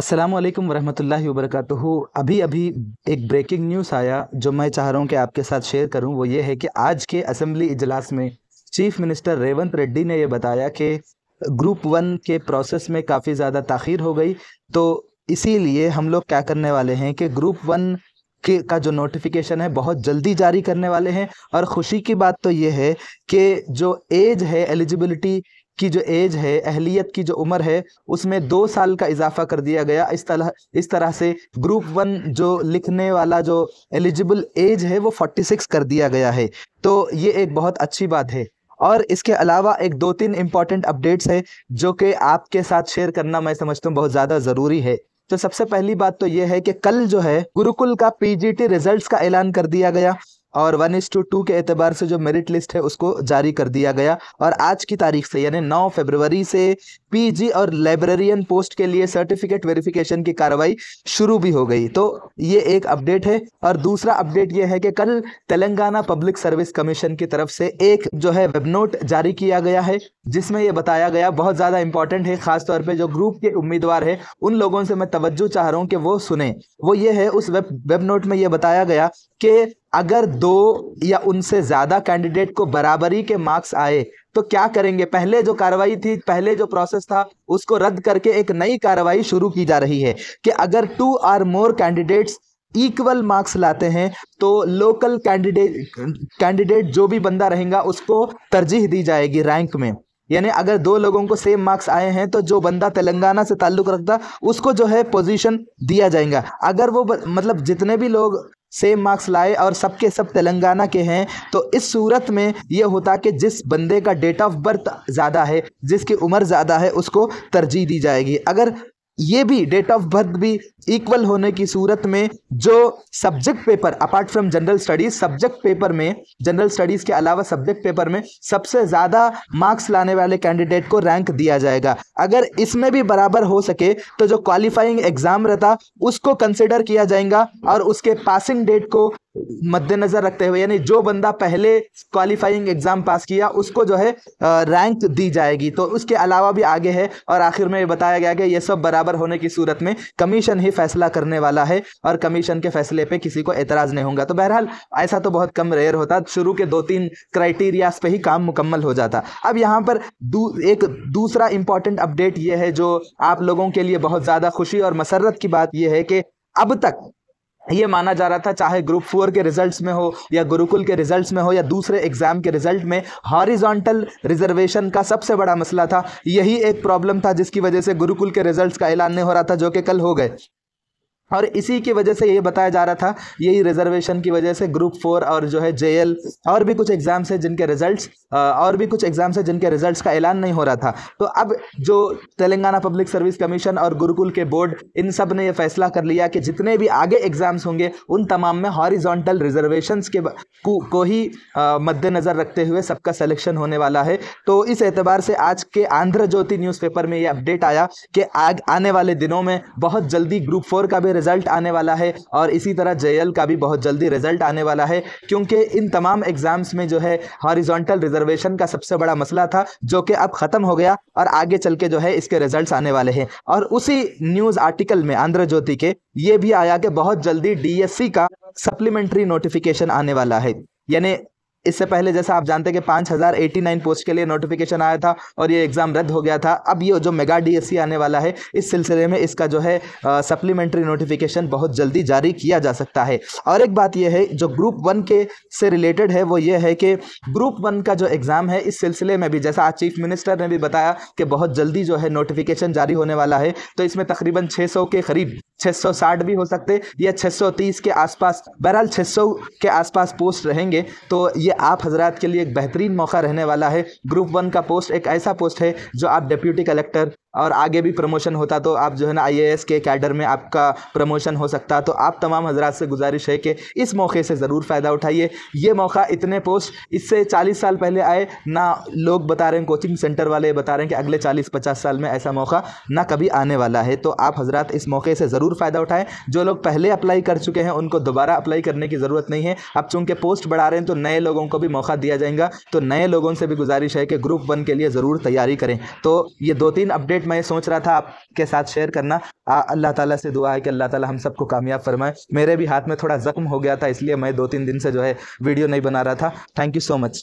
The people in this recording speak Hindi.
अस्सलाम वालेकुम वरहमतुल्लाहि अभी अभी एक ब्रेकिंग न्यूज़ आया जो मैं चाह रहा हूँ कि आपके साथ शेयर करूँ वो ये है कि आज के असम्बली इजलास में चीफ मिनिस्टर रेवंत रेड्डी ने ये बताया कि ग्रुप वन के प्रोसेस में काफ़ी ज़्यादा तखीर हो गई तो इसीलिए हम लोग क्या करने वाले हैं कि ग्रुप वन के का जो नोटिफिकेशन है बहुत जल्दी जारी करने वाले हैं और ख़ुशी की बात तो ये है कि जो एज है एलिजिबिलिटी की जो एज है अहलियत की जो उम्र है उसमें दो साल का इजाफा कर दिया गया इस तरह इस तरह से ग्रुप वन जो लिखने वाला जो एलिजिबल एज है वो फोर्टी सिक्स कर दिया गया है तो ये एक बहुत अच्छी बात है और इसके अलावा एक दो तीन इम्पॉर्टेंट अपडेट्स है जो कि आपके साथ शेयर करना मैं समझता हूँ बहुत ज़्यादा ज़रूरी है तो सबसे पहली बात तो ये है कि कल जो है गुरुकुल का पीजीटी रिजल्ट्स का ऐलान कर दिया गया और वन इज टू टू के अतबार से जो मेरिट लिस्ट है उसको जारी कर दिया गया और आज की तारीख से यानी नौ फरवरी से पीजी और लाइब्रेरियन पोस्ट के लिए सर्टिफिकेट वेरिफिकेशन की कार्रवाई शुरू भी हो गई तो ये एक अपडेट है और दूसरा अपडेट ये है कि कल तेलंगाना पब्लिक सर्विस कमीशन की तरफ से एक जो है वेबनोट जारी किया गया है जिसमें यह बताया गया बहुत ज़्यादा इंपॉर्टेंट है खासतौर पे जो ग्रुप के उम्मीदवार है उन लोगों से मैं तवज्जो चाह रहा हूँ कि वो सुने वो ये है उस वेब वेब नोट में यह बताया गया कि अगर दो या उनसे ज़्यादा कैंडिडेट को बराबरी के मार्क्स आए तो क्या करेंगे पहले जो कार्रवाई थी पहले जो प्रोसेस था उसको रद्द करके एक नई कार्रवाई शुरू की जा रही है कि अगर two or more candidates equal marks लाते हैं तो लोकल कैंडिडेट कैंडिडेट जो भी बंदा रहेगा उसको तरजीह दी जाएगी रैंक में यानी अगर दो लोगों को सेम मार्क्स आए हैं तो जो बंदा तेलंगाना से ताल्लुक़ रखता उसको जो है पोजीशन दिया जाएगा अगर वो मतलब जितने भी लोग सेम मार्क्स लाए और सबके सब तेलंगाना के हैं तो इस सूरत में ये होता कि जिस बंदे का डेट ऑफ बर्थ ज़्यादा है जिसकी उम्र ज़्यादा है उसको तरजीह दी जाएगी अगर ये भी डेट ऑफ बर्थ भी इक्वल होने की सूरत में जो subject paper apart from general studies subject paper में जनरल स्टडीज के अलावा सब्जेक्ट पेपर में सबसे ज़्यादा मार्क्स लाने वाले कैंडिडेट को रैंक दिया जाएगा अगर इसमें भी बराबर हो सके तो जो क्वालिफाइंग एग्जाम रहता उसको कंसिडर किया जाएगा और उसके पासिंग डेट को मद्देनजर रखते हुए यानी जो बंदा पहले क्वालिफाइंग एग्जाम पास किया उसको जो है रैंक दी जाएगी तो उसके अलावा भी आगे है और आखिर में बताया गया कि ये सब बराबर होने की सूरत में कमीशन ही ही फैसला करने वाला है और कमीशन के फैसले पे किसी को एतराज नहीं होगा तो बहरहाल ऐसा तो बहुत कम रेयर होता शुरू के दो तीन क्राइटेरियाज पे ही काम मुकम्मल हो जाता अब यहाँ पर दू, एक दूसरा इंपॉर्टेंट अपडेट ये है जो आप लोगों के लिए बहुत ज़्यादा खुशी और मसरत की बात यह है कि अब तक ये माना जा रहा था चाहे ग्रुप फोर के रिजल्ट्स में हो या गुरुकुल के रिजल्ट्स में हो या दूसरे एग्जाम के रिजल्ट में हॉरिजॉन्टल रिजर्वेशन का सबसे बड़ा मसला था यही एक प्रॉब्लम था जिसकी वजह से गुरुकुल के रिजल्ट्स का ऐलान नहीं हो रहा था जो कि कल हो गए और इसी की वजह से ये बताया जा रहा था यही रिजर्वेशन की वजह से ग्रुप फोर और जो है जेएल और भी कुछ एग्ज़ाम्स हैं जिनके रिजल्ट्स और भी कुछ एग्ज़ाम्स हैं जिनके रिजल्ट्स का ऐलान नहीं हो रहा था तो अब जो तेलंगाना पब्लिक सर्विस कमीशन और गुरुकुल के बोर्ड इन सब ने यह फैसला कर लिया कि जितने भी आगे एग्ज़ाम्स होंगे उन तमाम में हॉरिजोंटल रिज़र्वेशन के को ही मद्देनज़र रखते हुए सबका सिलेक्शन होने वाला है तो इस एतबार से आज के आंध्र ज्योति न्यूज़पेपर में ये अपडेट आया कि आग आने वाले दिनों में बहुत जल्दी ग्रुप फोर का भी रिजल्ट आने वाला है और इसी तरह जे का भी बहुत जल्दी रिजल्ट आने वाला है क्योंकि इन तमाम एग्जाम्स में जो है हॉरिजॉन्टल रिजर्वेशन का सबसे बड़ा मसला था जो कि अब ख़त्म हो गया और आगे चल के जो है इसके रिजल्ट आने वाले हैं और उसी न्यूज़ आर्टिकल में आंध्र ज्योति के ये भी आया कि बहुत जल्दी डी का सप्लीमेंट्री नोटिफिकेशन आने वाला है यानी इससे पहले जैसा आप जानते हैं कि पाँच हज़ार एटी नाइन पोस्ट के लिए नोटिफिकेशन आया था और ये एग्ज़ाम रद्द हो गया था अब ये जो मेगा डीएससी e आने वाला है इस सिलसिले में इसका जो है सप्लीमेंट्री नोटिफिकेशन बहुत जल्दी जारी किया जा सकता है और एक बात यह है जो ग्रुप वन के से रिलेटेड है वो ये है कि ग्रुप वन का जो एग्ज़ाम है इस सिलसिले में भी जैसा आज चीफ मिनिस्टर ने भी बताया कि बहुत जल्दी जो है नोटिफिकेशन जारी होने वाला है तो इसमें तकरीबन सौ के करीब 660 भी हो सकते या 630 के आसपास बहरहाल 600 के आसपास पोस्ट रहेंगे तो ये ये आप हजरात के लिए एक बेहतरीन मौका रहने वाला है ग्रुप वन का पोस्ट एक ऐसा पोस्ट है जो आप डिप्यूटी कलेक्टर और आगे भी प्रमोशन होता तो आप जो है ना आईएएस के कैडर में आपका प्रमोशन हो सकता तो आप तमाम हजरात से गुजारिश है कि इस मौके से ज़रूर फ़ायदा उठाइए ये मौका इतने पोस्ट इससे 40 साल पहले आए ना लोग बता रहे हैं कोचिंग सेंटर वाले बता रहे हैं कि अगले 40-50 साल में ऐसा मौका ना कभी आने वाला है तो आप हजरात इस मौके से ज़रूर फ़ायदा उठाएँ जो लोग पहले अप्लाई कर चुके हैं उनको दोबारा अप्लाई करने की ज़रूरत नहीं है अब चूँकि पोस्ट बढ़ा रहे हैं तो नए लोगों को भी मौका दिया जाएगा तो नए लोगों से भी गुजारिश है कि ग्रुप वन के लिए ज़रूर तैयारी करें तो ये दो तीन अपडेट अपडेट मैं सोच रहा था आपके साथ शेयर करना अल्लाह ताला से दुआ है कि अल्लाह ताला हम सबको कामयाब फरमाए मेरे भी हाथ में थोड़ा जख्म हो गया था इसलिए मैं दो तीन दिन से जो है वीडियो नहीं बना रहा था थैंक यू सो मच